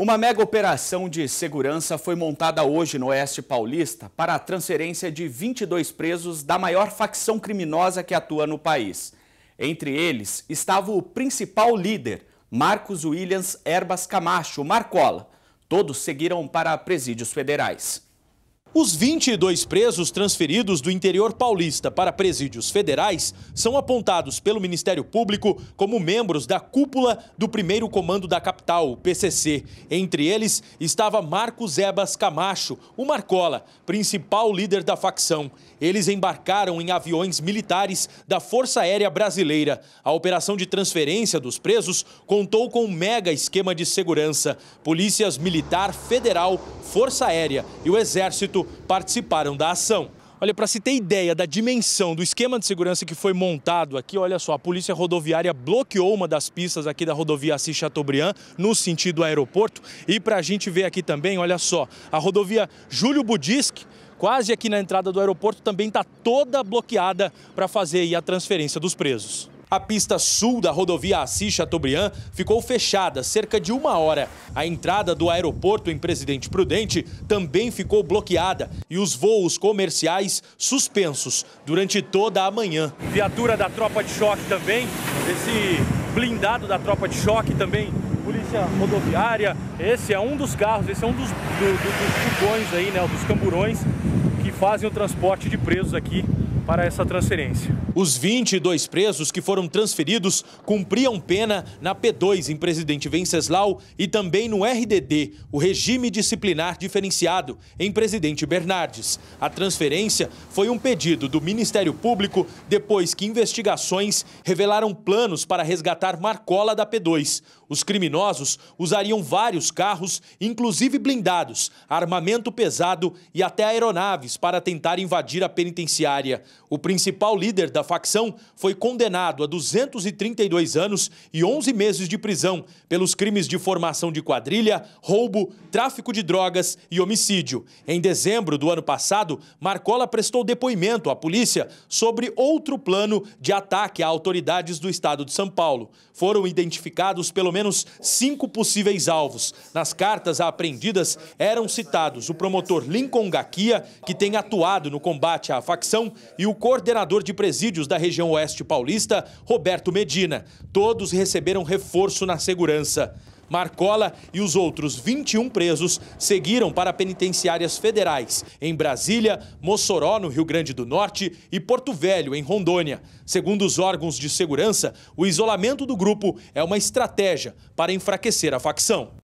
Uma mega operação de segurança foi montada hoje no Oeste Paulista para a transferência de 22 presos da maior facção criminosa que atua no país. Entre eles estava o principal líder, Marcos Williams Erbas Camacho, Marcola. Todos seguiram para presídios federais. Os 22 presos transferidos do interior paulista para presídios federais são apontados pelo Ministério Público como membros da cúpula do primeiro comando da capital, o PCC. Entre eles estava Marcos Ebas Camacho, o Marcola, principal líder da facção. Eles embarcaram em aviões militares da Força Aérea Brasileira. A operação de transferência dos presos contou com um mega esquema de segurança. Polícias Militar Federal, Força Aérea e o Exército participaram da ação. Olha, para se ter ideia da dimensão do esquema de segurança que foi montado aqui, olha só, a Polícia Rodoviária bloqueou uma das pistas aqui da rodovia Assis Chateaubriand, no sentido aeroporto. E para a gente ver aqui também, olha só, a rodovia Júlio Budisque, quase aqui na entrada do aeroporto, também está toda bloqueada para fazer a transferência dos presos. A pista sul da rodovia Assis Chateaubriand ficou fechada cerca de uma hora. A entrada do aeroporto em Presidente Prudente também ficou bloqueada e os voos comerciais suspensos durante toda a manhã. Viatura da tropa de choque também, esse blindado da tropa de choque também polícia rodoviária. Esse é um dos carros, esse é um dos, do, do, furgões aí, né? Dos camburões que fazem o transporte de presos aqui para essa transferência. Os 22 presos que foram transferidos cumpriam pena na P2 em Presidente Venceslau e também no RDD, o Regime Disciplinar Diferenciado, em Presidente Bernardes. A transferência foi um pedido do Ministério Público depois que investigações revelaram planos para resgatar Marcola da P2. Os criminosos usariam vários carros, inclusive blindados, armamento pesado e até aeronaves para tentar invadir a penitenciária. O principal líder da facção foi condenado a 232 anos e 11 meses de prisão pelos crimes de formação de quadrilha, roubo, tráfico de drogas e homicídio. Em dezembro do ano passado, Marcola prestou depoimento à polícia sobre outro plano de ataque a autoridades do estado de São Paulo. Foram identificados pelo menos menos cinco possíveis alvos. Nas cartas apreendidas eram citados o promotor Lincoln Gaquia, que tem atuado no combate à facção, e o coordenador de presídios da região oeste paulista, Roberto Medina. Todos receberam reforço na segurança. Marcola e os outros 21 presos seguiram para penitenciárias federais em Brasília, Mossoró, no Rio Grande do Norte e Porto Velho, em Rondônia. Segundo os órgãos de segurança, o isolamento do grupo é uma estratégia para enfraquecer a facção.